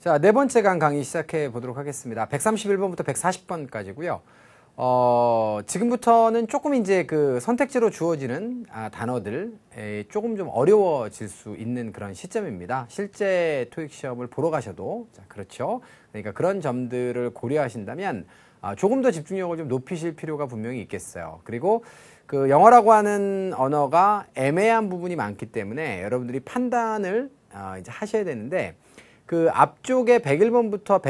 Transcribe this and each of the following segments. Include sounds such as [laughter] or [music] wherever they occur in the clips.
자, 네 번째 강 강의 시작해 보도록 하겠습니다. 131번부터 140번까지고요. 어, 지금부터는 조금 이제 그 선택지로 주어지는 아, 단어들 조금 좀 어려워질 수 있는 그런 시점입니다. 실제 토익 시험을 보러 가셔도 자, 그렇죠. 그러니까 그런 점들을 고려하신다면 아, 조금 더 집중력을 좀 높이실 필요가 분명히 있겠어요. 그리고 그 영어라고 하는 언어가 애매한 부분이 많기 때문에 여러분들이 판단을 아, 이제 하셔야 되는데 그 앞쪽에 101번부터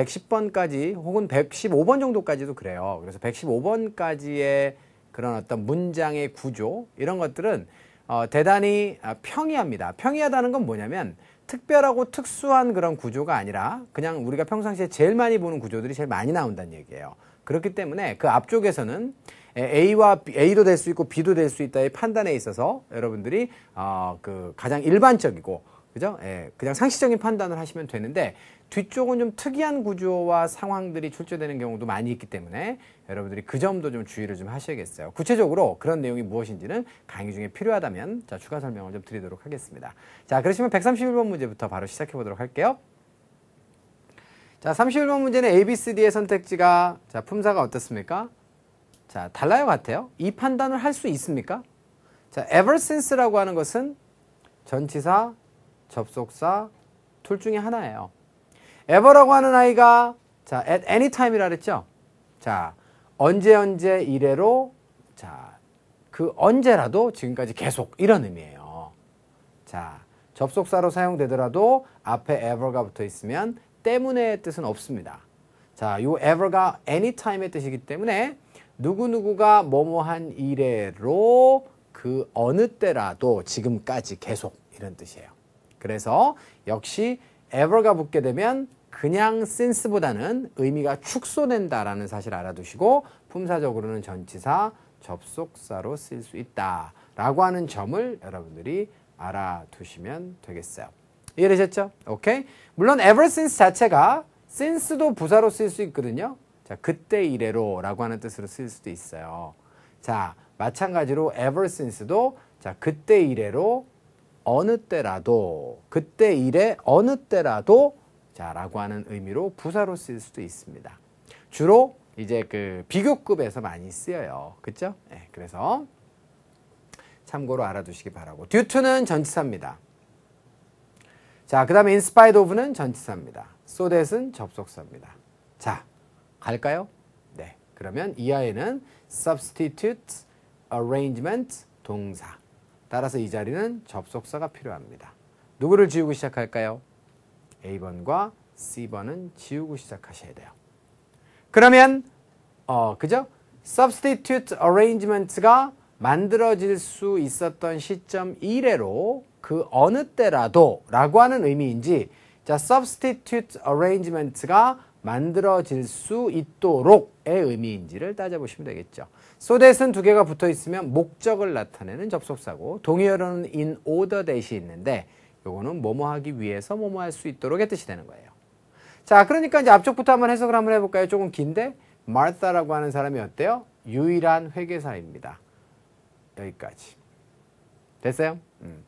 110번까지 혹은 115번 정도까지도 그래요. 그래서 115번까지의 그런 어떤 문장의 구조 이런 것들은 어, 대단히 아, 평이합니다. 평이하다는 건 뭐냐면 특별하고 특수한 그런 구조가 아니라 그냥 우리가 평상시에 제일 많이 보는 구조들이 제일 많이 나온다는 얘기예요. 그렇기 때문에 그 앞쪽에서는 A와 B, A도 될 수 있고 B도 될 수 있다의 판단에 있어서 여러분들이 어, 그 가장 일반적이고 그죠? 예, 그냥 상식적인 판단을 하시면 되는데 뒤쪽은 좀 특이한 구조와 상황들이 출제되는 경우도 많이 있기 때문에 여러분들이 그 점도 좀 주의를 좀 하셔야겠어요. 구체적으로 그런 내용이 무엇인지는 강의 중에 필요하다면 자, 추가 설명을 좀 드리도록 하겠습니다. 자, 그러시면 131번 문제부터 바로 시작해 보도록 할게요. 자, 31번 문제는 A, B, C, D의 선택지가 자, 품사가 어떻습니까? 자, 달라요 같아요. 이 판단을 할 수 있습니까? 자, ever since라고 하는 것은 전치사 접속사 툴 중에 하나예요. ever라고 하는 아이가 자, at any time이라 그랬죠? 자, 언제 언제 이래로 자, 그 언제라도 지금까지 계속 이런 의미예요. 자, 접속사로 사용되더라도 앞에 ever가 붙어 있으면 때문에 뜻은 없습니다. 자, 요 ever가 any time의 뜻이기 때문에 누구누구가 뭐뭐한 이래로 그 어느 때라도 지금까지 계속 이런 뜻이에요. 그래서 역시 ever가 붙게 되면 그냥 since보다는 의미가 축소된다라는 사실 알아두시고 품사적으로는 전치사 접속사로 쓸 수 있다라고 하는 점을 여러분들이 알아두시면 되겠어요. 이해되셨죠? 오케이. 물론 ever since 자체가 since도 부사로 쓸 수 있거든요. 자, 그때 이래로라고 하는 뜻으로 쓸 수도 있어요. 자, 마찬가지로 ever since도 자, 그때 이래로 어느 때라도 그때 일에 어느 때라도 자라고 하는 의미로 부사로 쓸 수도 있습니다. 주로 이제 그 비교급에서 많이 쓰여요. 그렇죠? 네, 그래서 참고로 알아두시기 바라고. due to는 전치사입니다. 자, 그다음에 i n s p i r e of는 전치사입니다. so that은 접속사입니다. 자, 갈까요? 네. 그러면 이하에는 substitute, arrangement, 동사. 따라서 이 자리는 접속사가 필요합니다. 누구를 지우고 시작할까요? A번과 C번은 지우고 시작하셔야 돼요. 그러면 어 그죠? substitute arrangement가 만들어질 수 있었던 시점 이래로 그 어느 때라도 라고 하는 의미인지 자 substitute arrangement가 만들어질 수 있도록의 의미인지를 따져보시면 되겠죠. 소댓은 두 개가 붙어 있으면 목적을 나타내는 접속사고 동의어로는 in order t h 있는데 요거는 뭐뭐 하기 위해서 뭐뭐 할수 있도록의 뜻이 되는 거예요. 자, 그러니까 이제 앞쪽부터 한번 해석을 한번 해볼까요? 조금 긴데 마르타라고 하는 사람이 어때요? 유일한 회계사입니다. 여기까지. 됐어요? 음.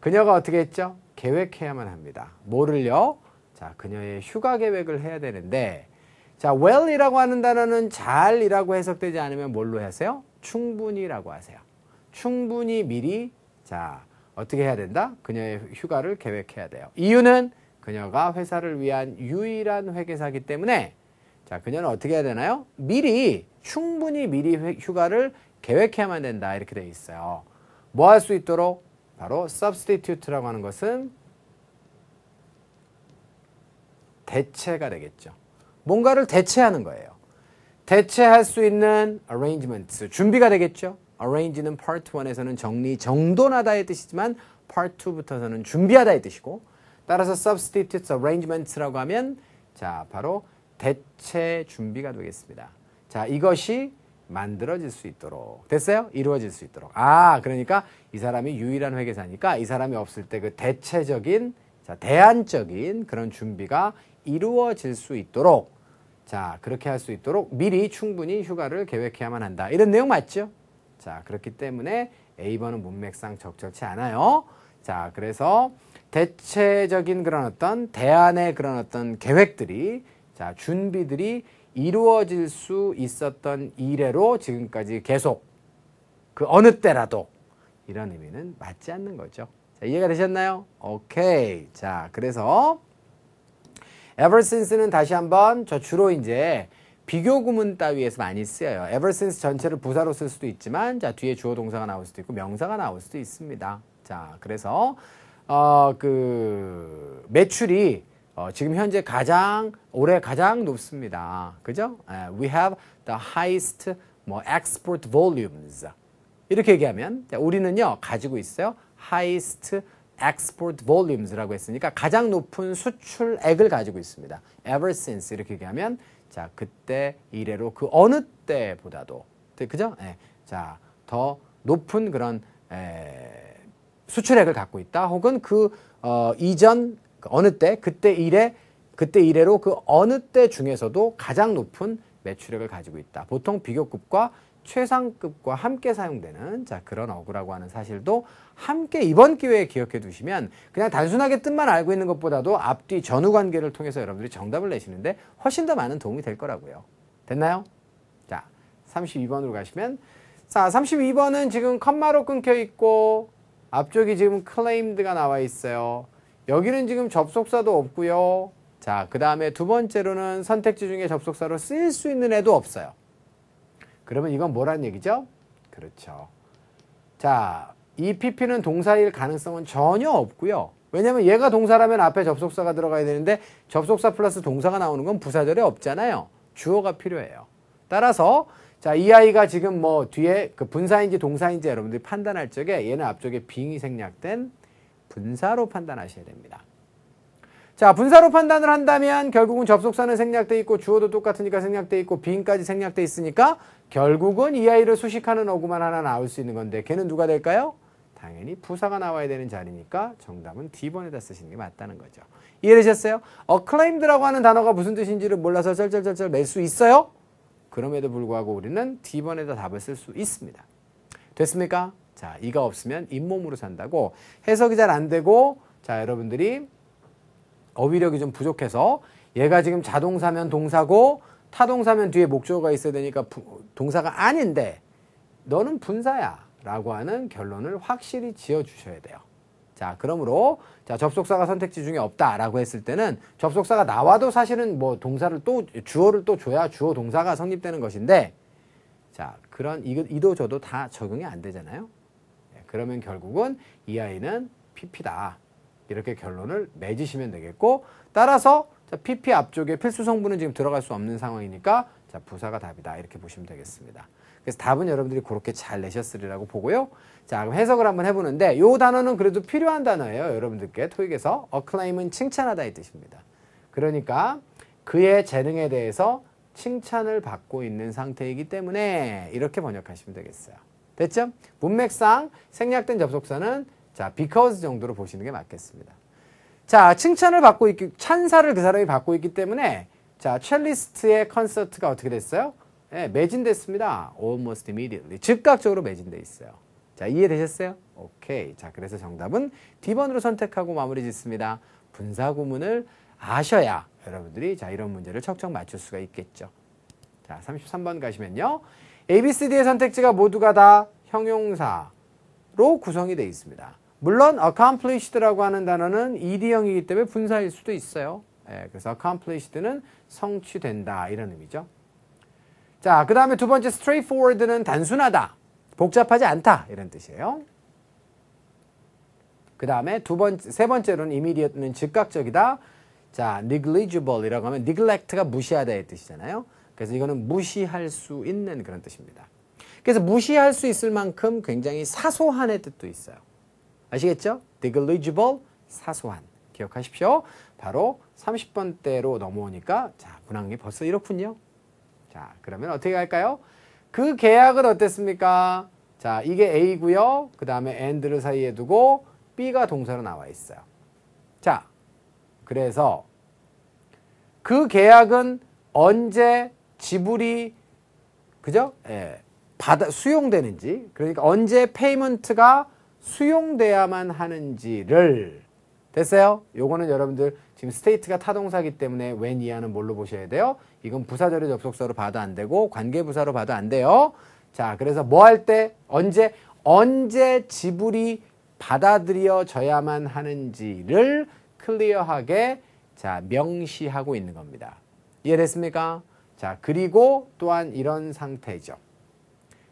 그녀가 어떻게 했죠? 계획해야만 합니다. 뭐를요? 자, 그녀의 휴가 계획을 해야 되는데 자, well이라고 하는 단어는 잘이라고 해석되지 않으면 뭘로 하세요? 충분히라고 하세요. 충분히 미리 자 어떻게 해야 된다? 그녀의 휴가를 계획해야 돼요. 이유는 그녀가 회사를 위한 유일한 회계사기 때문에 자 그녀는 어떻게 해야 되나요? 미리 충분히 미리 휴가를 계획해야만 된다 이렇게 돼 있어요. 뭐 할 수 있도록 바로 substitute라고 하는 것은 대체가 되겠죠. 뭔가를 대체하는 거예요. 대체할 수 있는 a r r a n g e m e n t 준비가 되겠죠? arrange는 part 1에서는 정리, 정돈하다의 뜻이지만 part 2부터서는 준비하다의 뜻이고 따라서 substitutes, arrangements라고 하면 자, 바로 대체 준비가 되겠습니다. 자, 이것이 만들어질 수 있도록 됐어요? 이루어질 수 있도록 아 그러니까 이 사람이 유일한 회계사니까 이 사람이 없을 때 그 대체적인 자 대안적인 그런 준비가 이루어질 수 있도록 자, 그렇게 할 수 있도록 미리 충분히 휴가를 계획해야만 한다. 이런 내용 맞죠? 자, 그렇기 때문에 A번은 문맥상 적절치 않아요. 자, 그래서 대체적인 그런 어떤 대안의 그런 어떤 계획들이 자, 준비들이 이루어질 수 있었던 이래로 지금까지 계속 그 어느 때라도 이런 의미는 맞지 않는 거죠. 자, 이해가 되셨나요? 오케이. 자, 그래서 ever since는 다시 한번 저 주로 이제 비교 구문 따위에서 많이 쓰여요. ever since 전체를 부사로 쓸 수도 있지만 자 뒤에 주어 동사가 나올 수도 있고 명사가 나올 수도 있습니다. 자 그래서 어그 매출이 어, 지금 현재 가장 올해 가장 높습니다. 그죠? 예, we have the highest 뭐 export volumes. 이렇게 얘기하면 우리는요 가지고 있어요 highest export volumes라고 했으니까 가장 높은 수출액을 가지고 있습니다. ever since 이렇게 얘기하면 자 그때 이래로 그 어느 때보다도 네, 그죠? 예. 자, 더 높은 그런 에, 수출액을 갖고 있다. 혹은 그 어, 이전 그 어느 때 그때 이래 그때 이래로 그 어느 때 중에서도 가장 높은 매출액을 가지고 있다. 보통 비교급과 최상급과 함께 사용되는 자 그런 어구라고 하는 사실도 함께 이번 기회에 기억해 두시면 그냥 단순하게 뜻만 알고 있는 것보다도 앞뒤 전후 관계를 통해서 여러분들이 정답을 내시는데 훨씬 더 많은 도움이 될 거라고요. 됐나요? 자 32번으로 가시면 자 32번은 지금 컴마로 끊겨 있고 앞쪽이 지금 클레임드가 나와 있어요. 여기는 지금 접속사도 없고요. 자, 그 다음에 두 번째로는 선택지 중에 접속사로 쓰일 수 있는 애도 없어요. 그러면 이건 뭐란 얘기죠? 그렇죠. 자, 이 p p 는 동사일 가능성은 전혀 없고요. 왜냐면 얘가 동사라면 앞에 접속사가 들어가야 되는데 접속사 플러스 동사가 나오는 건 부사절에 없잖아요. 주어가 필요해요. 따라서 자, 이 아이가 지금 뭐 뒤에 그 분사인지 동사인지 여러분들이 판단할 적에 얘는 앞쪽에 빙이 생략된 분사로 판단하셔야 됩니다. 자, 분사로 판단을 한다면 결국은 접속사는 생략돼 있고 주어도 똑같으니까 생략돼 있고 빙까지 생략돼 있으니까 결국은 이 아이를 수식하는 어구만 하나 나올 수 있는 건데 걔는 누가 될까요? 당연히 부사가 나와야 되는 자리니까 정답은 D번에다 쓰시는 게 맞다는 거죠. 이해되셨어요? acclaimed라고 하는 단어가 무슨 뜻인지를 몰라서 쩔쩔쩔쩔 낼 수 있어요? 그럼에도 불구하고 우리는 D번에다 답을 쓸 수 있습니다. 됐습니까? 자, 이가 없으면 잇몸으로 산다고 해석이 잘 안 되고 자, 여러분들이 어휘력이 좀 부족해서 얘가 지금 자동사면 동사고 타동사면 뒤에 목적어가 있어야 되니까 부, 동사가 아닌데 너는 분사야 라고 하는 결론을 확실히 지어주셔야 돼요. 자, 그러므로 자, 접속사가 선택지 중에 없다라고 했을 때는 접속사가 나와도 사실은 뭐 동사를 또 주어를 또 줘야 주어 동사가 성립되는 것인데 자, 그런 이, 이도 저도 다 적용이 안 되잖아요. 예, 그러면 결국은 이 아이는 PP다. 이렇게 결론을 맺으시면 되겠고 따라서 자, PP 앞쪽에 필수 성분은 지금 들어갈 수 없는 상황이니까 자, 부사가 답이다. 이렇게 보시면 되겠습니다. 그래서 답은 여러분들이 그렇게 잘 내셨으리라고 보고요. 자, 그럼 해석을 한번 해보는데 이 단어는 그래도 필요한 단어예요. 여러분들께 토익에서 acclaim은 칭찬하다 이 뜻입니다. 그러니까 그의 재능에 대해서 칭찬을 받고 있는 상태이기 때문에 이렇게 번역하시면 되겠어요. 됐죠? 문맥상 생략된 접속사는 자, because 정도로 보시는 게 맞겠습니다. 자, 칭찬을 받고 있기, 찬사를 그 사람이 받고 있기 때문에 자, 첼리스트의 콘서트가 어떻게 됐어요? 예, 매진됐습니다. almost immediately. 즉각적으로 매진돼 있어요. 자, 이해되셨어요? 오케이. 자, 그래서 정답은 D번으로 선택하고 마무리 짓습니다. 분사 구문을 아셔야 여러분들이 자, 이런 문제를 척척 맞출 수가 있겠죠. 자, 33번 가시면요. ABCD의 선택지가 모두가 다 형용사로 구성이 되어 있습니다. 물론 accomplished라고 하는 단어는 ED형이기 때문에 분사일 수도 있어요. 예, 그래서 accomplished는 성취된다 이런 의미죠. 자, 그 다음에 두 번째 straightforward는 단순하다, 복잡하지 않다 이런 뜻이에요. 그 다음에 두번세 번째로는 immediate는 즉각적이다. 자, negligible이라고 하면 neglect가 무시하다의 뜻이잖아요. 그래서 이거는 무시할 수 있는 그런 뜻입니다. 그래서 무시할 수 있을 만큼 굉장히 사소한의 뜻도 있어요. 아시겠죠? negligible, 사소한. 기억하십시오. 바로 30번대로 넘어오니까 자, 문항이 벌써 이렇군요. 자, 그러면 어떻게 할까요? 그 계약은 어땠습니까? 자, 이게 A고요. 그 다음에 and를 사이에 두고 B가 동사로 나와 있어요. 자, 그래서 그 계약은 언제 지불이 그죠? 예, 받아 수용되는지 그러니까 언제 페이먼트가 수용돼야만 하는지를 됐어요? 요거는 여러분들 지금 스테이트가 타동사기 때문에 웬 이하는 뭘로 보셔야 돼요? 이건 부사절의 접속사로 봐도 안 되고 관계부사로 봐도 안 돼요. 자, 그래서 뭐 할 때 언제 언제 지불이 받아들여져야만 하는지를 클리어하게 자, 명시하고 있는 겁니다. 이해됐습니까? 자, 그리고 또한 이런 상태죠.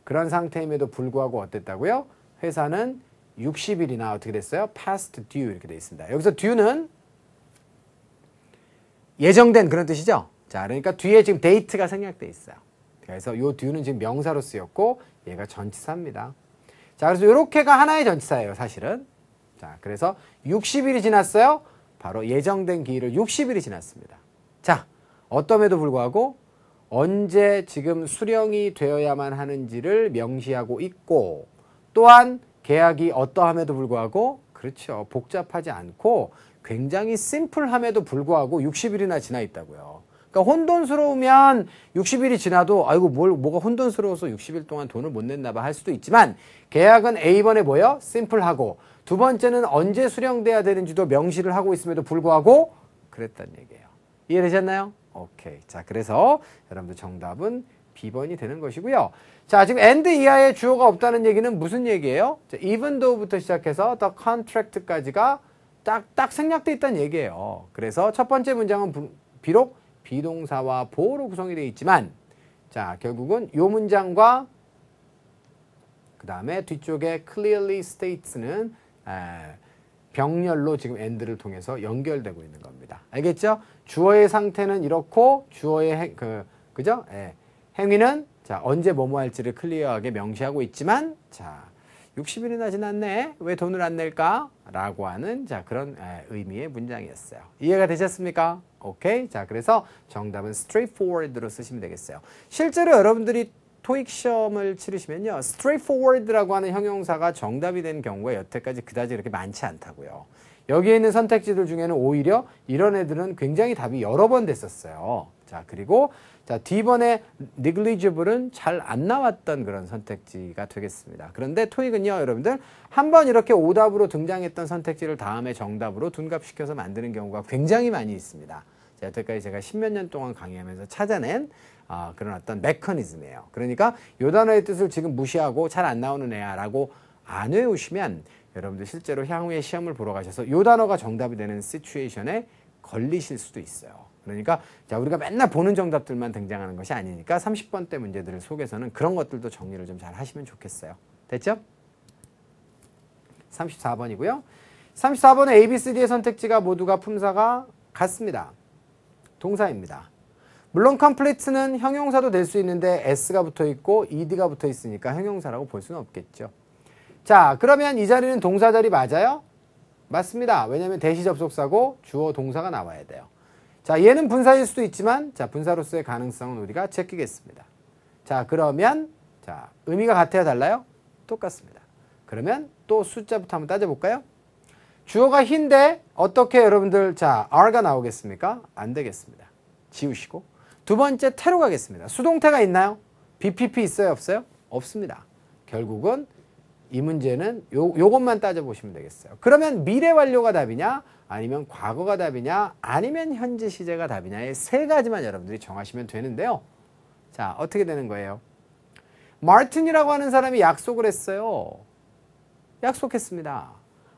그런 상태임에도 불구하고 어땠다고요? 회사는 60일이나 어떻게 됐어요? past due 이렇게 되어 있습니다. 여기서 due는 예정된 그런 뜻이죠. 자, 그러니까 뒤에 지금 데이트가 생략돼 있어요. 그래서 요 due는 지금 명사로 쓰였고 얘가 전치사입니다. 자, 그래서 이렇게가 하나의 전치사예요, 사실은. 자, 그래서 60일이 지났어요. 바로 예정된 기일을 60일이 지났습니다. 자, 어떤에도 불구하고 언제 지금 수령이 되어야만 하는지를 명시하고 있고 또한 계약이 어떠함에도 불구하고 그렇죠. 복잡하지 않고 굉장히 심플함에도 불구하고 60일이나 지나 있다고요. 그러니까 혼돈스러우면 60일이 지나도 아이고 뭘 뭐가 혼돈스러워서 60일 동안 돈을 못 냈나 봐 할 수도 있지만 계약은 A번에 뭐요? 심플하고 두 번째는 언제 수령돼야 되는지도 명시를 하고 있음에도 불구하고 그랬단 얘기예요. 이해되셨나요? 오케이. 자, 그래서 여러분들 정답은 비번이 되는 것이고요. 자, 지금 and 이하의 주어가 없다는 얘기는 무슨 얘기예요? 자, even though부터 시작해서 the contract까지가 딱, 딱 생략돼 있다는 얘기예요. 그래서 첫 번째 문장은 부, 비록 비동사와 보어로 구성이 되어 있지만 자, 결국은 요 문장과 그 다음에 뒤쪽에 clearly states는 에, 병렬로 지금 end를 통해서 연결되고 있는 겁니다. 알겠죠? 주어의 상태는 이렇고 주어의 그 그죠? 예. 행위는 자, 언제 뭐뭐 할지를 클리어하게 명시하고 있지만 자, 60일이나 지났네. 왜 돈을 안 낼까? 라고 하는 자, 그런 의미의 문장이었어요. 이해가 되셨습니까? 오케이. 자, 그래서 정답은 straightforward로 쓰시면 되겠어요. 실제로 여러분들이 토익 시험을 치르시면요. straightforward라고 하는 형용사가 정답이 된 경우가 여태까지 그다지 그렇게 많지 않다고요. 여기에 있는 선택지들 중에는 오히려 이런 애들은 굉장히 답이 여러 번 됐었어요. 자, 그리고 자, 뒤번에 negligible은 잘 안 나왔던 그런 선택지가 되겠습니다. 그런데 토익은요, 여러분들 한 번 이렇게 오답으로 등장했던 선택지를 다음에 정답으로 둔갑시켜서 만드는 경우가 굉장히 많이 있습니다. 자, 여태까지 제가 십몇 년 동안 강의하면서 찾아낸 어, 그런 어떤 메커니즘이에요. 그러니까 요 단어의 뜻을 지금 무시하고 잘 안 나오는 애야라고 안 외우시면 여러분들 실제로 향후에 시험을 보러 가셔서 요 단어가 정답이 되는 시츄에이션에 걸리실 수도 있어요. 그러니까 자 우리가 맨날 보는 정답들만 등장하는 것이 아니니까 30번대 문제들 을 속에서는 그런 것들도 정리를 좀 잘 하시면 좋겠어요. 됐죠? 34번이고요. 34번은 A, B, C, D의 선택지가 모두가 품사가 같습니다. 동사입니다. 물론 컴플리트는 형용사도 될 수 있는데 S가 붙어있고 ED가 붙어있으니까 형용사라고 볼 수는 없겠죠. 자 그러면 이 자리는 동사 자리 맞아요? 맞습니다. 왜냐하면 대시 접속사고 주어 동사가 나와야 돼요. 자, 얘는 분사일 수도 있지만 자, 분사로서의 가능성은 우리가 제끼겠습니다. 자, 그러면 자, 의미가 같아야 달라요? 똑같습니다. 그러면 또 숫자부터 한번 따져 볼까요? 주어가 흰데 어떻게 여러분들 자, r가 나오겠습니까? 안 되겠습니다. 지우시고 두 번째 테로 가겠습니다. 수동태가 있나요? BPP 있어요, 없어요? 없습니다. 결국은 이 문제는 요, 요것만 따져보시면 되겠어요. 그러면 미래 완료가 답이냐? 아니면 과거가 답이냐 아니면 현재 시제가 답이냐의 세 가지만 여러분들이 정하시면 되는데요. 자 어떻게 되는 거예요? 마틴이라고 하는 사람이 약속을 했어요. 약속했습니다.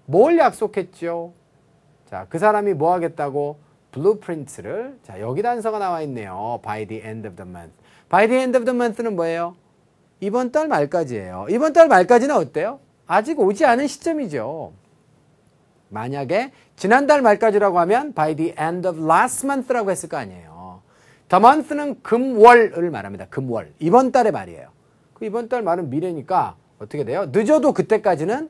뭘 약속했죠? 자, 그 사람이 뭐 하겠다고? 블루프린트를 자, 여기 단서가 나와 있네요. by the end of the month. by the end of the month는 뭐예요? 이번 달 말까지예요. 이번 달 말까지는 어때요? 아직 오지 않은 시점이죠. 만약에 지난달 말까지라고 하면 by the end of last month라고 했을 거 아니에요. the month는 금월을 말합니다. 금월. 이번 달의 말이에요. 그 이번 달 말은 미래니까 어떻게 돼요? 늦어도 그때까지는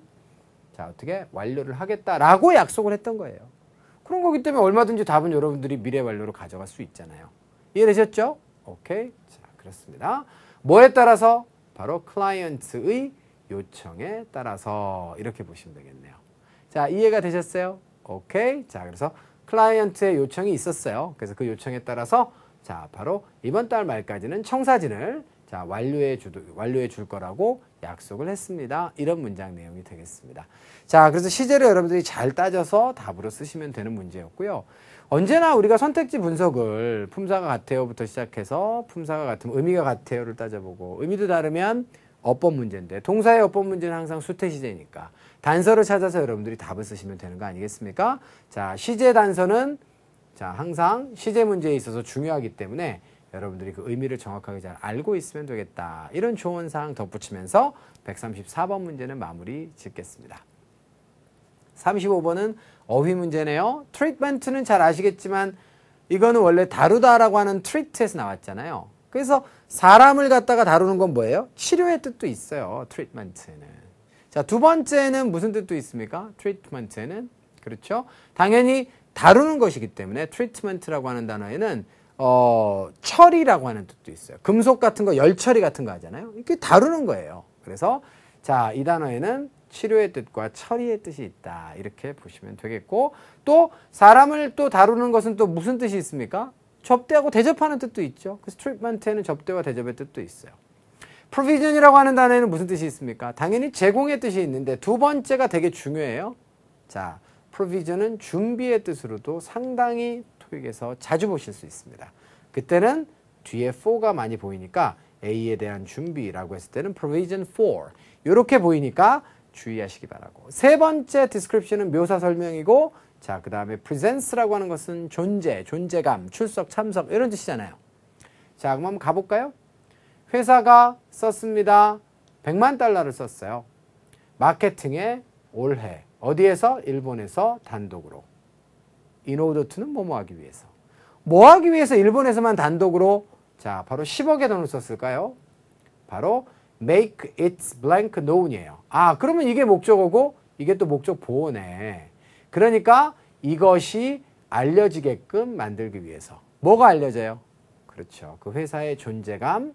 자, 어떻게 완료를 하겠다라고 약속을 했던 거예요. 그런 거기 때문에 얼마든지 답은 여러분들이 미래 완료로 가져갈 수 있잖아요. 이해되셨죠? 오케이. 자, 그렇습니다. 뭐에 따라서? 바로 클라이언트의 요청에 따라서 이렇게 보시면 되겠네요. 자, 이해가 되셨어요? 오케이. 자, 그래서 클라이언트의 요청이 있었어요. 그래서 그 요청에 따라서 자, 바로 이번 달 말까지는 청사진을 자, 완료해 주도 완료해 줄 거라고 약속을 했습니다. 이런 문장 내용이 되겠습니다. 자, 그래서 시제를 여러분들이 잘 따져서 답으로 쓰시면 되는 문제였고요. 언제나 우리가 선택지 분석을 품사가 같아요부터 시작해서 품사가 같으면 의미가 같아요를 따져보고 의미도 다르면 어법 문제인데 동사의 어법 문제는 항상 수태 시제니까 단서를 찾아서 여러분들이 답을 쓰시면 되는 거 아니겠습니까? 자, 시제 단서는 자, 항상 시제 문제에 있어서 중요하기 때문에 여러분들이 그 의미를 정확하게 잘 알고 있으면 되겠다. 이런 좋은 사항 덧붙이면서 134번 문제는 마무리 짓겠습니다. 35번은 어휘 문제네요. 트리트먼트는 잘 아시겠지만 이거는 원래 다루다라고 하는 트리트에서 나왔잖아요. 그래서 사람을 갖다가 다루는 건 뭐예요? 치료의 뜻도 있어요. 트리트먼트는. 자, 두 번째는 무슨 뜻도 있습니까? 트리트먼트에는 그렇죠? 당연히 다루는 것이기 때문에 트리트먼트라고 하는 단어에는 어, 처리라고 하는 뜻도 있어요. 금속 같은 거, 열처리 같은 거 하잖아요. 이렇게 다루는 거예요. 그래서 자, 이 단어에는 치료의 뜻과 처리의 뜻이 있다. 이렇게 보시면 되겠고 또 사람을 또 다루는 것은 또 무슨 뜻이 있습니까? 접대하고 대접하는 뜻도 있죠. 그래서 트리트먼트에는 접대와 대접의 뜻도 있어요. provision이라고 하는 단어에는 무슨 뜻이 있습니까? 당연히 제공의 뜻이 있는데 두 번째가 되게 중요해요. 자, provision은 준비의 뜻으로도 상당히 토익에서 자주 보실 수 있습니다. 그때는 뒤에 for가 많이 보이니까 A에 대한 준비라고 했을 때는 provision for 이렇게 보이니까 주의하시기 바라고 세 번째 description은 묘사 설명이고 자그 다음에 presence라고 하는 것은 존재, 존재감, 출석, 참석 이런 뜻이잖아요. 자 그럼 한번 가볼까요? 회사가 썼습니다. 100만 달러를 썼어요. 마케팅에 올해 어디에서? 일본에서 단독으로. 이노우도투는 뭐뭐 하기 위해서. 뭐 하기 위해서 일본에서만 단독으로 자 바로 10억의 돈을 썼을까요? 바로 make its blank known이에요. 아 그러면 이게 목적어고 이게 또 목적 보호네. 그러니까 이것이 알려지게끔 만들기 위해서 뭐가 알려져요? 그렇죠. 그 회사의 존재감,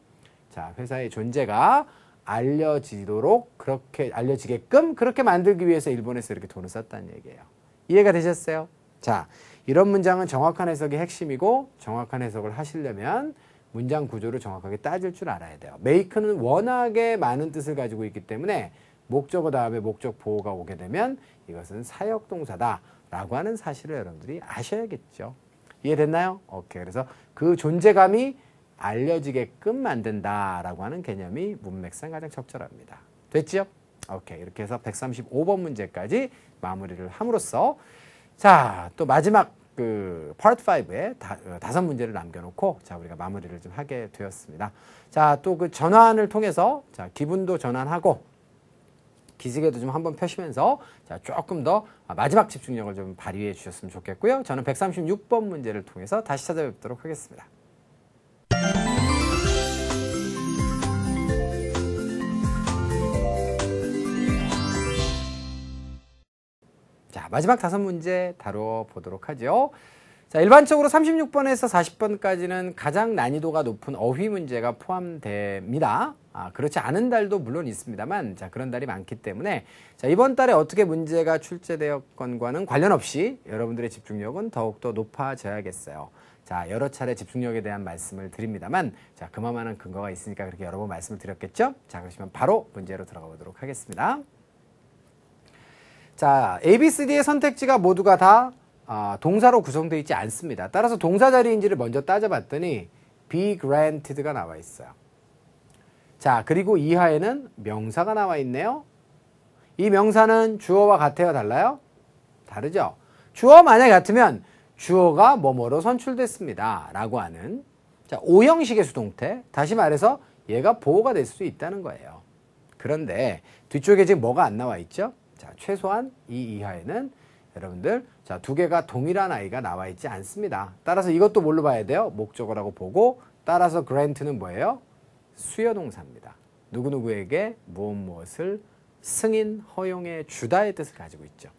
자, 회사의 존재가 알려지도록 그렇게 알려지게끔 그렇게 만들기 위해서 일본에서 이렇게 돈을 썼다는 얘기예요. 이해가 되셨어요? 자, 이런 문장은 정확한 해석이 핵심이고 정확한 해석을 하시려면 문장 구조를 정확하게 따질 줄 알아야 돼요. 메이크는 워낙에 많은 뜻을 가지고 있기 때문에 목적어 다음에 목적 보호가 오게 되면 이것은 사역 동사다 라고 하는 사실을 여러분들이 아셔야겠죠. 이해됐나요? 오케이. 그래서 그 존재감이 알려지게끔 만든다라고 하는 개념이 문맥상 가장 적절합니다. 됐지요? 오케이. 이렇게 해서 135번 문제까지 마무리를 함으로써 자, 또 마지막 그 파트 5에 다, 어, 다섯 문제를 남겨놓고 자 우리가 마무리를 좀 하게 되었습니다. 자 또 그 전환을 통해서 자 기분도 전환하고 기지개도 좀 한번 펴시면서 자 조금 더 마지막 집중력을 좀 발휘해 주셨으면 좋겠고요. 저는 136번 문제를 통해서 다시 찾아뵙도록 하겠습니다. 마지막 다섯 문제 다뤄 보도록 하죠. 자, 일반적으로 36번에서 40번까지는 가장 난이도가 높은 어휘 문제가 포함됩니다. 아, 그렇지 않은 달도 물론 있습니다만, 자, 그런 달이 많기 때문에, 자, 이번 달에 어떻게 문제가 출제되었건과는 관련 없이 여러분들의 집중력은 더욱더 높아져야겠어요. 자, 여러 차례 집중력에 대한 말씀을 드립니다만, 자, 그만한 근거가 있으니까 그렇게 여러 번 말씀을 드렸겠죠? 자, 그러시면 바로 문제로 들어가 보도록 하겠습니다. 자, A, B, C, D의 선택지가 모두가 다 아, 동사로 구성되어 있지 않습니다. 따라서 동사 자리인지를 먼저 따져봤더니 be granted가 나와 있어요. 자, 그리고 이하에는 명사가 나와 있네요. 이 명사는 주어와 같아요, 달라요? 다르죠. 주어 만약 같으면 주어가 뭐뭐로 선출됐습니다. 라고 하는 자, 오형식의 수동태. 다시 말해서 얘가 보호가 될 수 있다는 거예요. 그런데 뒤쪽에 지금 뭐가 안 나와 있죠? 자, 최소한 이 이하에는 여러분들 자, 두 개가 동일한 아이가 나와 있지 않습니다. 따라서 이것도 뭘로 봐야 돼요? 목적어라고 보고 따라서 grant는 뭐예요? 수여 동사입니다. 누구누구에게 무엇 무엇을 승인 허용해 주다의 뜻을 가지고 있죠.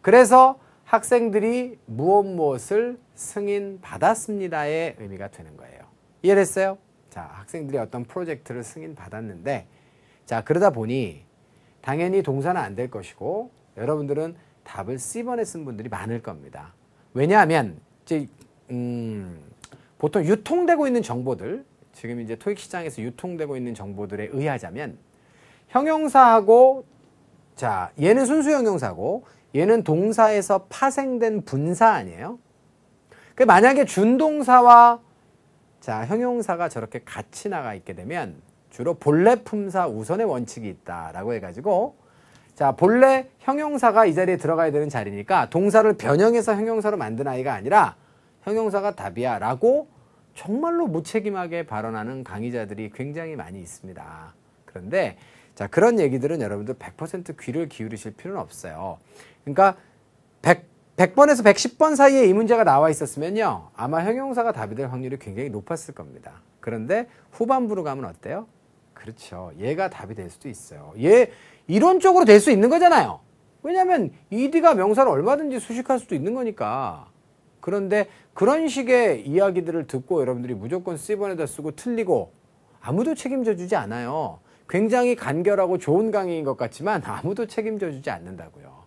그래서 학생들이 무엇 무엇을 승인 받았습니다의 의미가 되는 거예요. 이해됐어요? 자, 학생들이 어떤 프로젝트를 승인 받았는데 자, 그러다 보니 당연히 동사는 안 될 것이고 여러분들은 답을 C번에 쓴 분들이 많을 겁니다. 왜냐하면 이제 음, 보통 유통되고 있는 정보들 지금 이제 토익 시장에서 유통되고 있는 정보들에 의하자면 형용사하고 자 얘는 순수 형용사고 얘는 동사에서 파생된 분사 아니에요? 그 만약에 준동사와 자 형용사가 저렇게 같이 나가 있게 되면 주로 본래 품사 우선의 원칙이 있다라고 해가지고 자 본래 형용사가 이 자리에 들어가야 되는 자리니까 동사를 변형해서 형용사로 만든 아이가 아니라 형용사가 답이야 라고 정말로 무책임하게 발언하는 강의자들이 굉장히 많이 있습니다. 그런데 자 그런 얘기들은 여러분들 100% 귀를 기울이실 필요는 없어요. 그러니까 100 100번에서 110번 사이에 이 문제가 나와 있었으면요. 아마 형용사가 답이 될 확률이 굉장히 높았을 겁니다. 그런데 후반부로 가면 어때요? 그렇죠. 얘가 답이 될 수도 있어요. 얘 이론적으로 될 수 있는 거잖아요. 왜냐하면 이디가 명사를 얼마든지 수식할 수도 있는 거니까. 그런데 그런 식의 이야기들을 듣고 여러분들이 무조건 C번에다 쓰고 틀리고 아무도 책임져 주지 않아요. 굉장히 간결하고 좋은 강의인 것 같지만 [laughs] 아무도 책임져 주지 않는다고요.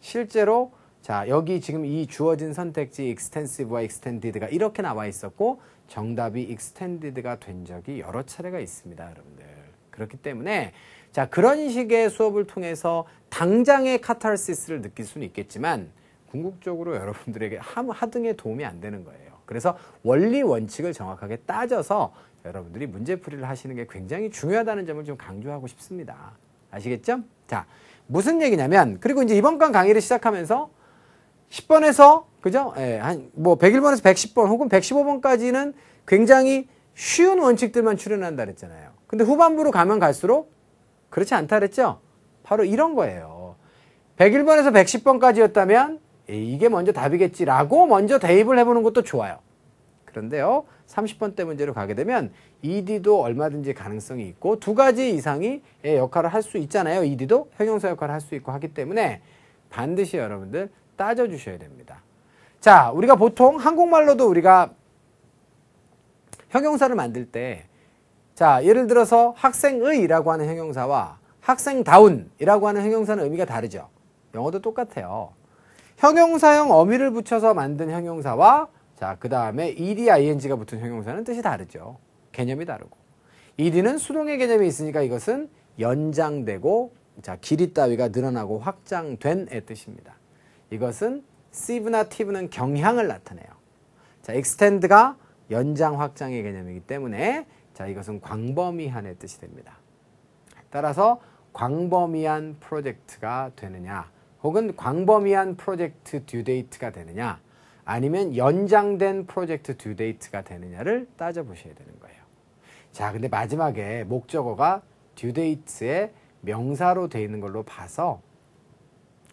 실제로 자 여기 지금 이 주어진 선택지 extensive와 extended가 이렇게 나와 있었고 정답이 익스텐디드가 된 적이 여러 차례가 있습니다, 여러분들. 그렇기 때문에 자, 그런 식의 수업을 통해서 당장의 카타르시스를 느낄 수는 있겠지만 궁극적으로 여러분들에게 하등의 도움이 안 되는 거예요. 그래서 원리 원칙을 정확하게 따져서 여러분들이 문제풀이를 하시는 게 굉장히 중요하다는 점을 좀 강조하고 싶습니다. 아시겠죠? 자, 무슨 얘기냐면 그리고 이제 이번 강 강의를 시작하면서 10번에서 그죠? 예, 한뭐 101번에서 110번 혹은 115번까지는 굉장히 쉬운 원칙들만 출연한다 그랬잖아요. 근데 후반부로 가면 갈수록 그렇지 않다 그랬죠? 바로 이런 거예요. 101번에서 110번까지였다면 예, 이게 먼저 답이겠지라고 먼저 대입을 해보는 것도 좋아요. 그런데요. 3 0번때 문제로 가게 되면 ED도 얼마든지 가능성이 있고 두 가지 이상이 예, 역할을 할 수 있잖아요. ED도 형용사 역할을 할 수 있고 하기 때문에 반드시 여러분들 따져주셔야 됩니다. 자, 우리가 보통 한국말로도 우리가 형용사를 만들 때, 자, 예를 들어서 학생의라고 하는 형용사와 학생다운이라고 하는 형용사는 의미가 다르죠. 영어도 똑같아요. 형용사형 어미를 붙여서 만든 형용사와 자, 그 다음에 ed, ing가 붙은 형용사는 뜻이 다르죠. 개념이 다르고. ed는 수동의 개념이 있으니까 이것은 연장되고 자, 길이 따위가 늘어나고 확장된의 뜻입니다. 이것은 시브나 티브는 경향을 나타내요. 자, 익스텐드가 연장 확장의 개념이기 때문에 자, 이것은 광범위한의 뜻이 됩니다. 따라서 광범위한 프로젝트가 되느냐 혹은 광범위한 프로젝트 듀데이트가 되느냐 아니면 연장된 프로젝트 듀데이트가 되느냐를 따져보셔야 되는 거예요. 자, 근데 마지막에 목적어가 듀데이트의 명사로 되어 있는 걸로 봐서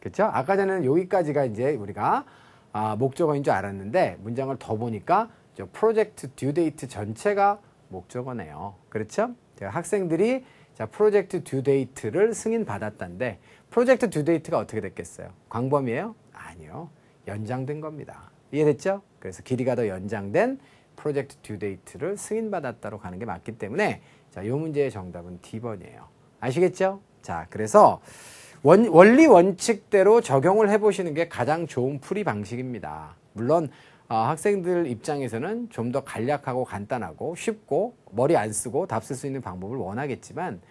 그렇죠? 아까 전에는 여기까지가 이제 우리가 아, 목적어인 줄 알았는데 문장을 더 보니까 저 프로젝트 듀데이트 전체가 목적어네요. 그렇죠? 학생들이 자 프로젝트 듀데이트를 승인받았다는데 프로젝트 듀데이트가 어떻게 됐겠어요? 광범위에요? 아니요. 연장된 겁니다. 이해됐죠? 그래서 길이가 더 연장된 프로젝트 듀데이트를 승인받았다로 가는 게 맞기 때문에 자, 요 문제의 정답은 D번이에요. 아시겠죠? 자, 그래서 원, 원리 원칙대로 적용을 해보시는 게 가장 좋은 풀이 방식입니다. 물론 어, 학생들 입장에서는 좀 더 간략하고 간단하고 쉽고 머리 안 쓰고 답 쓸 수 있는 방법을 원하겠지만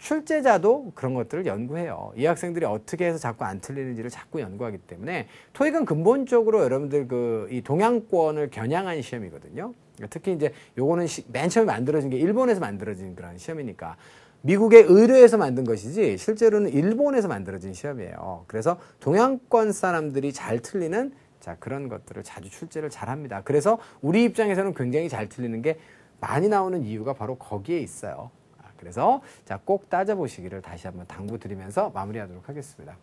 출제자도 그런 것들을 연구해요. 이 학생들이 어떻게 해서 자꾸 안 틀리는지를 자꾸 연구하기 때문에 토익은 근본적으로 여러분들 그 이 동양권을 겨냥한 시험이거든요. 그러니까 특히 이제 요거는 시, 맨 처음에 만들어진 게 일본에서 만들어진 그런 시험이니까 미국의 의뢰에서 만든 것이지 실제로는 일본에서 만들어진 시험이에요. 그래서 동양권 사람들이 잘 틀리는 자 그런 것들을 자주 출제를 잘합니다. 그래서 우리 입장에서는 굉장히 잘 틀리는 게 많이 나오는 이유가 바로 거기에 있어요. 아, 그래서 자 꼭 따져보시기를 다시 한번 당부드리면서 마무리하도록 하겠습니다.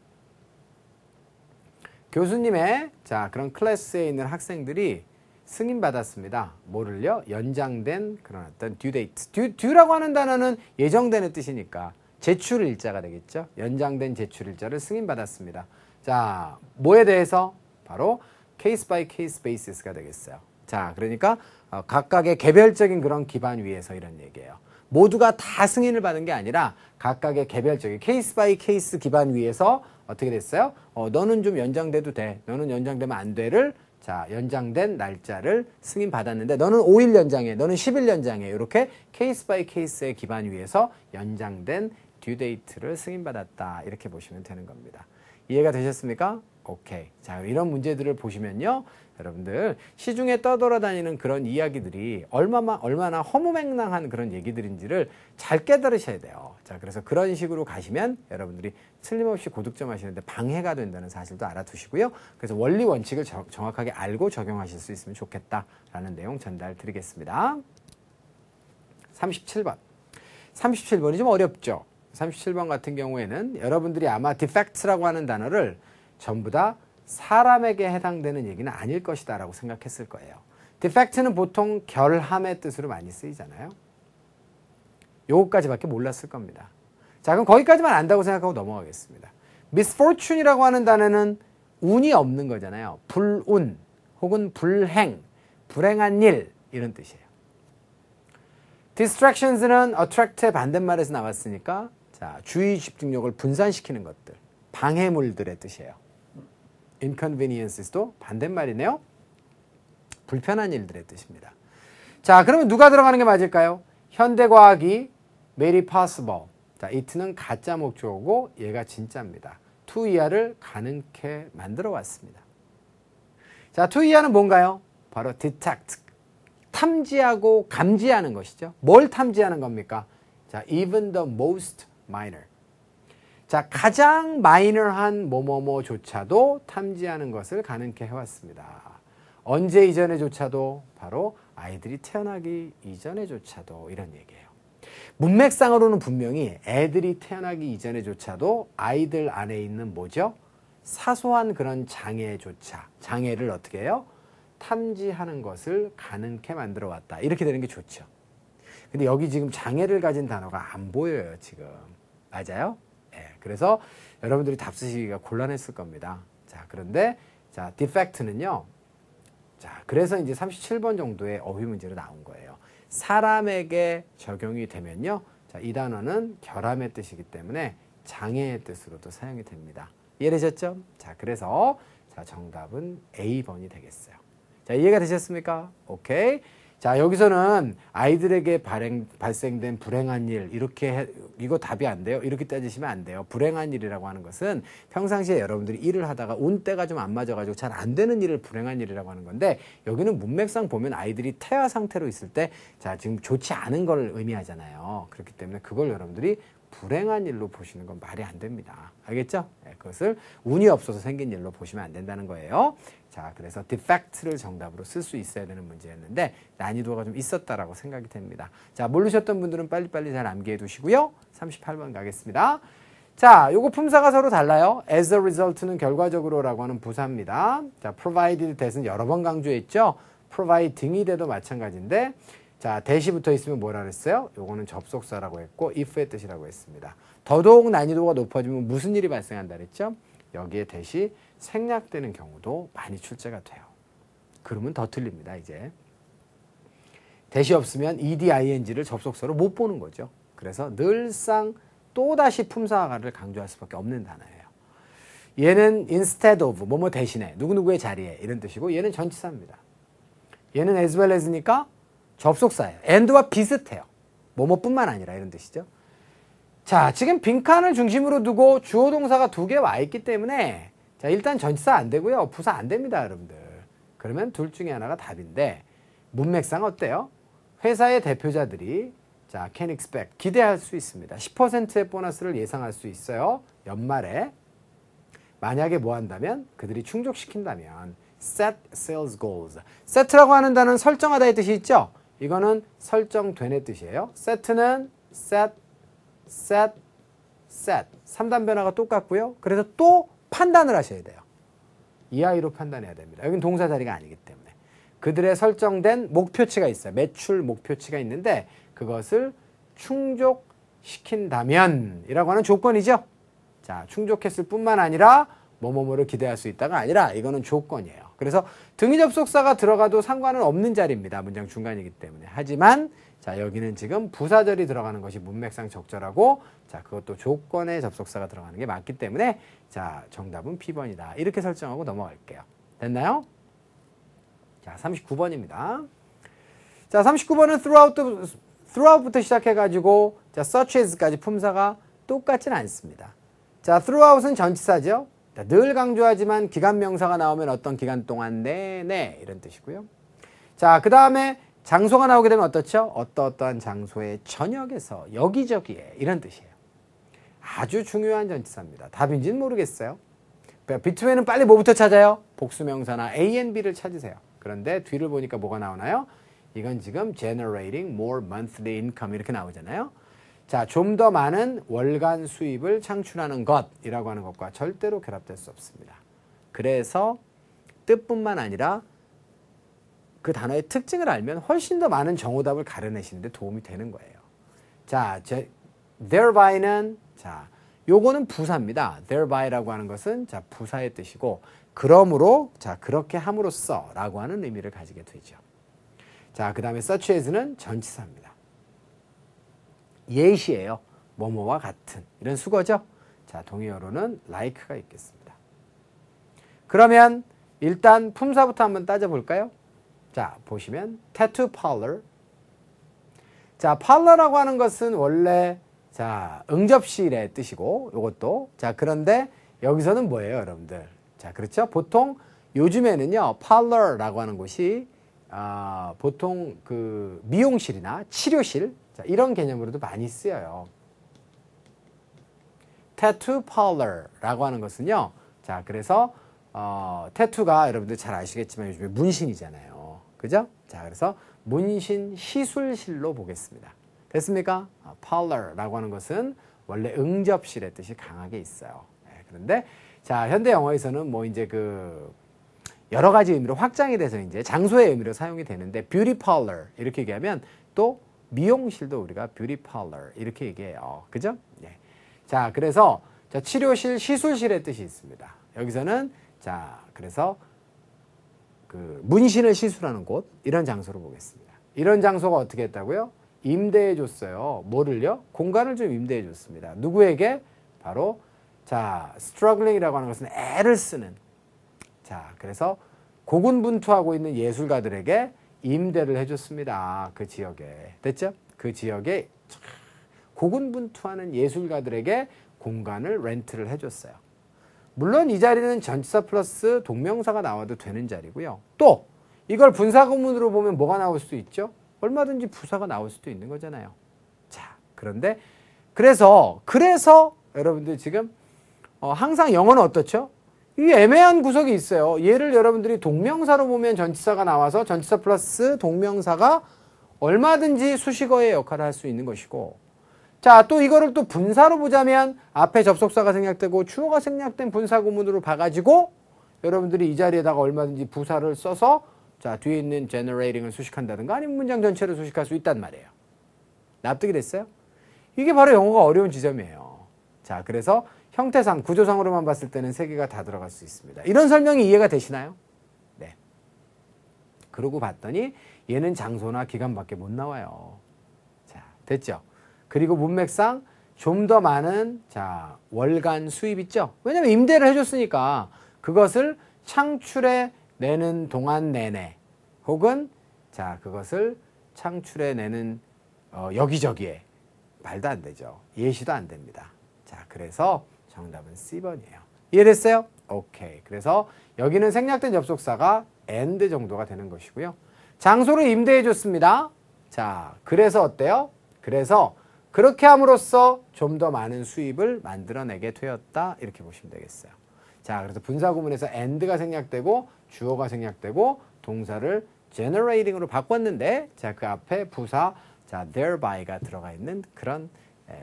교수님의 자 그런 클래스에 있는 학생들이 승인받았습니다. 뭐를요? 연장된 그런 어떤 듀데이트. 듀, 듀라고 하는 단어는 예정되는 뜻이니까 제출 일자가 되겠죠. 연장된 제출 일자를 승인받았습니다. 자, 뭐에 대해서? 바로 케이스 바이 케이스 베이시스가 되겠어요. 자, 그러니까 어, 각각의 개별적인 그런 기반 위에서 이런 얘기예요. 모두가 다 승인을 받은 게 아니라 각각의 개별적인 케이스 바이 케이스 기반 위에서 어떻게 됐어요? 어, 너는 좀 연장돼도 돼. 너는 연장되면 안 돼를 자, 연장된 날짜를 승인 받았는데 너는 5일 연장해, 너는 10일 연장해. 이렇게 케이스 바이 케이스에 기반 위에서 연장된 듀데이트를 승인 받았다. 이렇게 보시면 되는 겁니다. 이해가 되셨습니까? 오케이. 자, 이런 문제들을 보시면요. 여러분들 시중에 떠돌아다니는 그런 이야기들이 얼마나 얼마나 허무맹랑한 그런 얘기들인지를 잘 깨달으셔야 돼요. 자, 그래서 그런 식으로 가시면 여러분들이 틀림없이 고득점 하시는데 방해가 된다는 사실도 알아두시고요. 그래서 원리 원칙을 저, 정확하게 알고 적용하실 수 있으면 좋겠다라는 내용 전달 드리겠습니다. 37번. 37번이 좀 어렵죠. 37번 같은 경우에는 여러분들이 아마 defect라고 하는 단어를 전부 다 사람에게 해당되는 얘기는 아닐 것이다라고 생각했을 거예요. defect는 보통 결함의 뜻으로 많이 쓰이잖아요. 요거까지밖에 몰랐을 겁니다. 자, 그럼 거기까지만 안다고 생각하고 넘어가겠습니다. misfortune이라고 하는 단어는 운이 없는 거잖아요. 불운 혹은 불행, 불행한 일 이런 뜻이에요. distractions는 attract의 반대말에서 나왔으니까 자, 주의 집중력을 분산시키는 것들, 방해물들의 뜻이에요. inconveniences도 반대말이네요. 불편한 일들의 뜻입니다. 자, 그러면 누가 들어가는 게 맞을까요? 현대과학이 메리 파스버. 자, it는 가짜 목적어고 얘가 진짜입니다. to 이하를 가능케 만들어 왔습니다. 자, to 이하는 뭔가요? 바로 detect. 탐지하고 감지하는 것이죠. 뭘 탐지하는 겁니까? 자, even the most minor. 자, 가장 마이너한 뭐뭐뭐조차도 탐지하는 것을 가능케 해왔습니다. 언제 이전에조차도 바로 아이들이 태어나기 이전에조차도 이런 얘기예요. 문맥상으로는 분명히 애들이 태어나기 이전에조차도 아이들 안에 있는 뭐죠? 사소한 그런 장애조차 장애를 어떻게 해요? 탐지하는 것을 가능케 만들어 왔다. 이렇게 되는 게 좋죠. 근데 여기 지금 장애를 가진 단어가 안 보여요, 지금. 맞아요? 예. 네, 그래서 여러분들이 답 쓰시기가 곤란했을 겁니다. 자, 그런데 자, defect는요. 자, 그래서 이제 37번 정도의 어휘 문제로 나온 거예요. 사람에게 적용이 되면요. 자, 이 단어는 결함의 뜻이기 때문에 장애의 뜻으로도 사용이 됩니다. 이해되셨죠? 자, 그래서 자, 정답은 A번이 되겠어요. 자, 이해가 되셨습니까? 오케이. 자, 여기서는 아이들에게 발행, 발생된 불행한 일, 이렇게, 해, 이거 답이 안 돼요? 이렇게 따지시면 안 돼요. 불행한 일이라고 하는 것은 평상시에 여러분들이 일을 하다가 운 때가 좀 안 맞아가지고 잘 안 되는 일을 불행한 일이라고 하는 건데 여기는 문맥상 보면 아이들이 태아 상태로 있을 때 자, 지금 좋지 않은 걸 의미하잖아요. 그렇기 때문에 그걸 여러분들이 불행한 일로 보시는 건 말이 안 됩니다. 알겠죠? 예, 그것을 운이 없어서 생긴 일로 보시면 안 된다는 거예요. 자, 그래서 defect를 정답으로 쓸 수 있어야 되는 문제였는데 난이도가 좀 있었다라고 생각이 됩니다. 자, 모르셨던 분들은 빨리빨리 잘 암기해 두시고요. 38번 가겠습니다. 자, 요거 품사가 서로 달라요. as a result는 결과적으로라고 하는 부사입니다. 자, provided t h 여러 번 강조했죠. providing이 돼도 마찬가지인데 자, 대시부터 있으면 뭐라 그랬어요? 요거는 접속사라고 했고 if의 뜻이라고 했습니다. 더더욱 난이도가 높아지면 무슨 일이 발생한다 그랬죠? 여기에 대시 생략되는 경우도 많이 출제가 돼요. 그러면 더 틀립니다, 이제. 대시 없으면 eding를 접속사로 못 보는 거죠. 그래서 늘상 또다시 품사가를 강조할 수밖에 없는 단어예요. 얘는 instead of, 뭐뭐 대신에, 누구누구의 자리에 이런 뜻이고 얘는 전치사입니다. 얘는 as well as니까 접속사예요. 앤드와 비슷해요. 뭐뭐뿐만 아니라 이런 뜻이죠. 자, 지금 빈칸을 중심으로 두고 주어 동사가 두 개 와 있기 때문에 자, 일단 전치사 안 되고요. 부사 안 됩니다, 여러분들. 그러면 둘 중에 하나가 답인데 문맥상 어때요? 회사의 대표자들이 자, can expect 기대할 수 있습니다. 10%의 보너스를 예상할 수 있어요. 연말에 만약에 뭐 한다면 그들이 충족시킨다면 set sales goals. set라고 하는 단어는 설정하다의 뜻이 있죠. 이거는 설정되의 뜻이에요. 세트는 set, set, set. 3단 변화가 똑같고요. 그래서 또 판단을 하셔야 돼요. 이아이로 판단해야 됩니다. 여긴 동사 자리가 아니기 때문에. 그들의 설정된 목표치가 있어요. 매출 목표치가 있는데 그것을 충족시킨다면 이라고 하는 조건이죠. 자, 충족했을 뿐만 아니라 뭐뭐뭐를 기대할 수 있다가 아니라 이거는 조건이에요. 그래서 등위 접속사가 들어가도 상관은 없는 자리입니다. 문장 중간이기 때문에. 하지만 자 여기는 지금 부사절이 들어가는 것이 문맥상 적절하고 자 그것도 조건에 접속사가 들어가는 게 맞기 때문에 자 정답은 P번이다. 이렇게 설정하고 넘어갈게요. 됐나요? 자 39번입니다. 자 39번은 throughout, throughout부터 시작해가지고 자 searches까지 품사가 똑같진 않습니다. 자 throughout은 전치사죠. 자, 늘 강조하지만 기간 명사가 나오면 어떤 기간 동안 내내 네, 네, 이런 뜻이고요. 자, 그 다음에 장소가 나오게 되면 어떻죠? 어떠어떠한 장소의 저녁에서 여기저기에 이런 뜻이에요. 아주 중요한 전치사입니다. 답인지는 모르겠어요. 비트웨이는 빨리 뭐부터 찾아요? 복수명사나 A and B를 찾으세요. 그런데 뒤를 보니까 뭐가 나오나요? 이건 지금 generating more monthly income 이렇게 나오잖아요. 자, 좀 더 많은 월간 수입을 창출하는 것이라고 하는 것과 절대로 결합될 수 없습니다. 그래서 뜻뿐만 아니라 그 단어의 특징을 알면 훨씬 더 많은 정오답을 가려내시는데 도움이 되는 거예요. 자, 제, thereby는 자, 요거는 부사입니다. thereby라고 하는 것은 자, 부사의 뜻이고 그러므로 자, 그렇게 함으로써라고 하는 의미를 가지게 되죠. 자, 그다음에 such as는 전치사입니다. 예시예요. 뭐뭐와 같은 이런 수거죠. 자, 동의어로는 like가 있겠습니다. 그러면 일단 품사부터 한번 따져볼까요? 자, 보시면 tattoo parlor. 자, parlor라고 하는 것은 원래 자, 응접실의 뜻이고 이것도 자, 그런데 여기서는 뭐예요, 여러분들? 자, 그렇죠? 보통 요즘에는요, parlor라고 하는 곳이 어, 보통 그 미용실이나 치료실 자, 이런 개념으로도 많이 쓰여요. tattoo parlor라고 하는 것은요. 자, 그래서 어, 태투가 여러분들 잘 아시겠지만 요즘에 문신이잖아요. 그죠? 자, 그래서 문신 시술실로 보겠습니다. 됐습니까? 어, 아, parlor라고 하는 것은 원래 응접실의 뜻이 강하게 있어요. 네, 그런데 자, 현대 영어에서는 뭐 이제 그 여러 가지 의미로 확장이 돼서 이제 장소의 의미로 사용이 되는데 뷰티 파러 이렇게 얘기하면 또 미용실도 우리가 뷰티 팔러 이렇게 얘기해요. 그죠? 예. 자, 그래서 자, 치료실, 시술실의 뜻이 있습니다. 여기서는 자, 그래서 그 문신을 시술하는 곳 이런 장소로 보겠습니다. 이런 장소가 어떻게 했다고요? 임대해 줬어요. 뭐를요? 공간을 좀 임대해 줬습니다. 누구에게? 바로 자, 스트러글링이라고 하는 것은 애를 쓰는 자, 그래서 고군분투하고 있는 예술가들에게 임대를 해줬습니다. 그 지역에. 됐죠? 그 지역에 고군분투하는 예술가들에게 공간을 렌트를 해줬어요. 물론 이 자리는 전치사 플러스 동명사가 나와도 되는 자리고요. 또 이걸 분사구문으로 보면 뭐가 나올 수도 있죠? 얼마든지 부사가 나올 수도 있는 거잖아요. 자, 그런데 그래서 그래서 여러분들 지금 어, 항상 영어는 어떻죠? 이 애매한 구석이 있어요. 얘를 여러분들이 동명사로 보면 전치사가 나와서 전치사 플러스 동명사가 얼마든지 수식어의 역할을 할 수 있는 것이고 자, 또 이거를 또 분사로 보자면 앞에 접속사가 생략되고 추어가 생략된 분사 구문으로 봐가지고 여러분들이 이 자리에다가 얼마든지 부사를 써서 자, 뒤에 있는 generating을 수식한다든가 아니면 문장 전체를 수식할 수 있단 말이에요. 납득이 됐어요? 이게 바로 영어가 어려운 지점이에요. 자, 그래서 형태상, 구조상으로만 봤을 때는 세 개가 다 들어갈 수 있습니다. 이런 설명이 이해가 되시나요? 네. 그러고 봤더니 얘는 장소나 기간밖에 못 나와요. 자, 됐죠? 그리고 문맥상 좀 더 많은 자, 월간 수입 있죠? 왜냐면 임대를 해줬으니까 그것을 창출해 내는 동안 내내 혹은 자, 그것을 창출해 내는 어, 여기저기에 말도 안 되죠. 예시도 안 됩니다. 자, 그래서 정답은 C번이에요. 이해됐어요? 오케이. 그래서 여기는 생략된 접속사가 and 정도가 되는 것이고요. 장소를 임대해 줬습니다. 자, 그래서 어때요? 그래서 그렇게 함으로써 좀 더 많은 수입을 만들어내게 되었다. 이렇게 보시면 되겠어요. 자, 그래서 분사 구문에서 and가 생략되고 주어가 생략되고 동사를 generating으로 바꿨는데 자, 그 앞에 부사 자, thereby 가 들어가 있는 그런 에,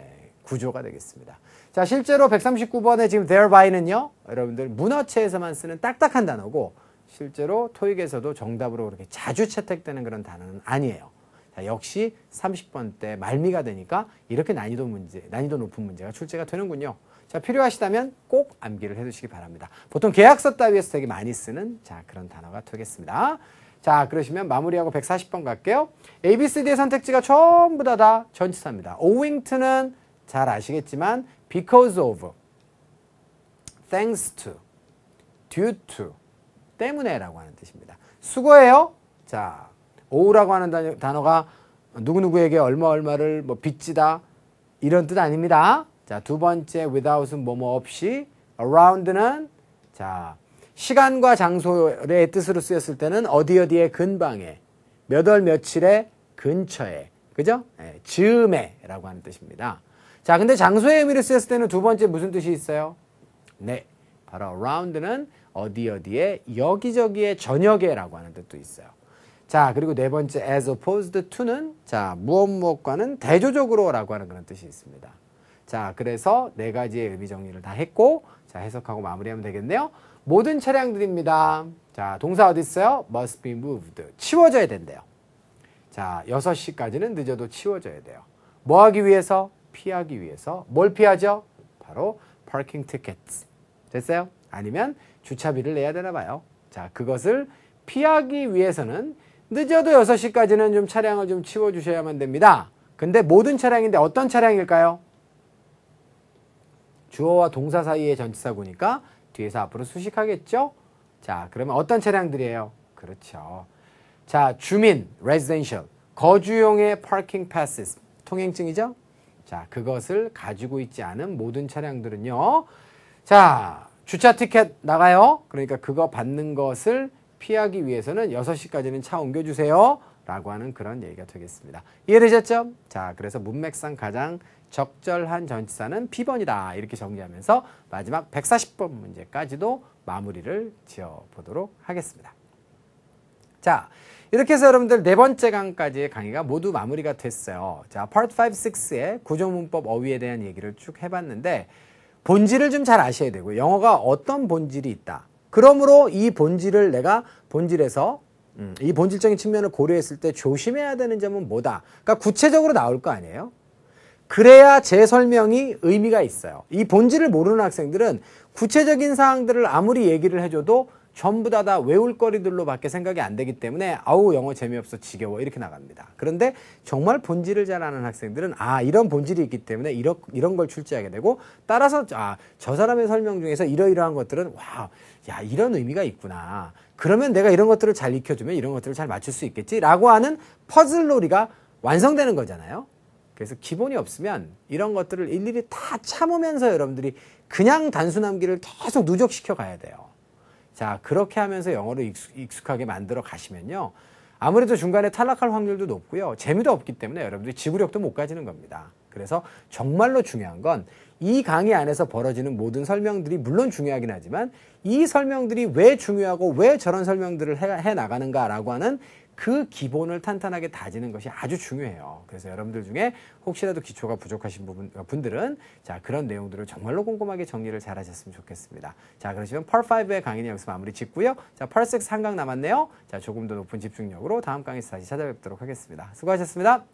구조가 되겠습니다. 자, 실제로 139번에 지금 thereby는요, 여러분들 문어체에서만 쓰는 딱딱한 단어고, 실제로 토익에서도 정답으로 그렇게 자주 채택되는 그런 단어는 아니에요. 자, 역시 30번 때 말미가 되니까 이렇게 난이도 문제, 난이도 높은 문제가 출제가 되는군요. 자, 필요하시다면 꼭 암기를 해두시기 바랍니다. 보통 계약서 따위에서 되게 많이 쓰는 자, 그런 단어가 되겠습니다. 자, 그러시면 마무리하고 140번 갈게요. ABCD의 선택지가 전부 다 다 전치사입니다. 오 w 트는잘 아시겠지만 because of, thanks to, due to, 때문에라고 하는 뜻입니다. 수고해요. 자, 오우라고 하는 단어, 가 누구누구에게 얼마 얼마를 뭐 빚지다 이런 뜻 아닙니다. 자, 두 번째 without은 뭐뭐 없이 around는 자, 시간과 장소의 뜻으로 쓰였을 때는 어디 어디에 근방에 몇 월 며칠에 근처에 그죠? 예, 즈음에라고 하는 뜻입니다. 자, 근데 장소의 의미를 쓰였을 때는 두 번째 무슨 뜻이 있어요? 네. 바로 around는 어디 어디에 여기저기에 저녁에라고 하는 뜻도 있어요. 자, 그리고 네 번째 as opposed to는 자, 무엇 무엇과는 대조적으로라고 하는 그런 뜻이 있습니다. 자, 그래서 네 가지의 의미 정리를 다 했고 자, 해석하고 마무리하면 되겠네요. 모든 차량들입니다. 자, 동사 어디 있어요? must be moved. 치워져야 된대요. 자, 6시까지는 늦어도 치워져야 돼요. 뭐 하기 위해서? 피하기 위해서 뭘 피하죠? 바로 parking tickets. 됐어요? 아니면 주차비를 내야 되나 봐요. 자, 그것을 피하기 위해서는 늦어도 6시까지는 좀 차량을 좀 치워 주셔야만 됩니다. 근데 모든 차량인데 어떤 차량일까요? 주어와 동사 사이의 전치사구니까 뒤에서 앞으로 수식하겠죠? 자, 그러면 어떤 차량들이에요? 그렇죠. 자, 주민, residential, 거주용의 parking passes, 통행증이죠? 자, 그것을 가지고 있지 않은 모든 차량들은요. 자, 주차 티켓 나가요. 그러니까 그거 받는 것을 피하기 위해서는 6시까지는 차 옮겨주세요. 라고 하는 그런 얘기가 되겠습니다. 이해되셨죠? 자, 그래서 문맥상 가장 적절한 전치사는 B번이다. 이렇게 정리하면서 마지막 140번 문제까지도 마무리를 지어보도록 하겠습니다. 자, 이렇게 해서 여러분들 네 번째 강까지의 강의가 모두 마무리가 됐어요. 자, Part 5, 6의 구조문법 어휘에 대한 얘기를 쭉 해봤는데 본질을 좀 잘 아셔야 되고 영어가 어떤 본질이 있다. 그러므로 이 본질을 내가 본질에서 음, 이 본질적인 측면을 고려했을 때 조심해야 되는 점은 뭐다. 그러니까 구체적으로 나올 거 아니에요. 그래야 제 설명이 의미가 있어요. 이 본질을 모르는 학생들은 구체적인 사항들을 아무리 얘기를 해줘도 전부 다, 다 외울 거리들로 밖에 생각이 안 되기 때문에 아우 영어 재미없어 지겨워 이렇게 나갑니다. 그런데 정말 본질을 잘 아는 학생들은 아 이런 본질이 있기 때문에 이런 이런 걸 출제하게 되고 따라서 아저 사람의 설명 중에서 이러이러한 것들은 와 야 이런 의미가 있구나. 그러면 내가 이런 것들을 잘 익혀주면 이런 것들을 잘 맞출 수 있겠지라고 하는 퍼즐놀이가 완성되는 거잖아요. 그래서 기본이 없으면 이런 것들을 일일이 다 참으면서 여러분들이 그냥 단순함기를 계속 누적시켜 가야 돼요. 자, 그렇게 하면서 영어를 익숙하게 익숙 만들어 가시면요. 아무래도 중간에 탈락할 확률도 높고요. 재미도 없기 때문에 여러분들이 지구력도 못 가지는 겁니다. 그래서 정말로 중요한 건 이 강의 안에서 벌어지는 모든 설명들이 물론 중요하긴 하지만 이 설명들이 왜 중요하고 왜 저런 설명들을 해, 해 나가는가라고 하는 그 기본을 탄탄하게 다지는 것이 아주 중요해요. 그래서 여러분들 중에 혹시라도 기초가 부족하신 부분, 분들은 자, 그런 내용들을 정말로 꼼꼼하게 정리를 잘 하셨으면 좋겠습니다. 자, 그러시면 펄5의 강의는 여기서 마무리 짓고요. 자, 펄6 한강 남았네요. 자, 조금 더 높은 집중력으로 다음 강의에서 다시 찾아뵙도록 하겠습니다. 수고하셨습니다.